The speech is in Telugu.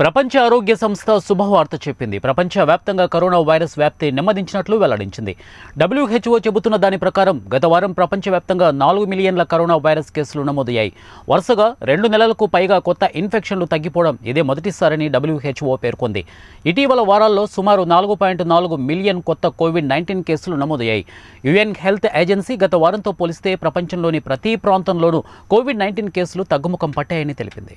ప్రపంచ ఆరోగ్య సంస్థ శుభవార్త చెప్పింది ప్రపంచవ్యాప్తంగా కరోనా వైరస్ వ్యాప్తి నెమ్మదించినట్లు వెల్లడించింది డబ్ల్యూహెచ్ఓ చెబుతున్న దాని ప్రకారం గత వారం ప్రపంచవ్యాప్తంగా నాలుగు మిలియన్ల కరోనా వైరస్ కేసులు నమోదయ్యాయి వరుసగా రెండు నెలలకు పైగా కొత్త ఇన్ఫెక్షన్లు తగ్గిపోవడం ఇదే మొదటిసారని డబ్ల్యూహెచ్ఓ పేర్కొంది ఇటీవల వారాల్లో సుమారు నాలుగు పాయింట్ నాలుగు మిలియన్ కొత్త కోవిడ్ నైన్టీన్ కేసులు నమోదయ్యాయి యుఎన్ హెల్త్ ఏజెన్సీ గత వారంతో పోలిస్తే ప్రపంచంలోని ప్రతి ప్రాంతంలోనూ కోవిడ్ నైన్టీన్ కేసులు తగ్గుముఖం పట్టాయని తెలిపింది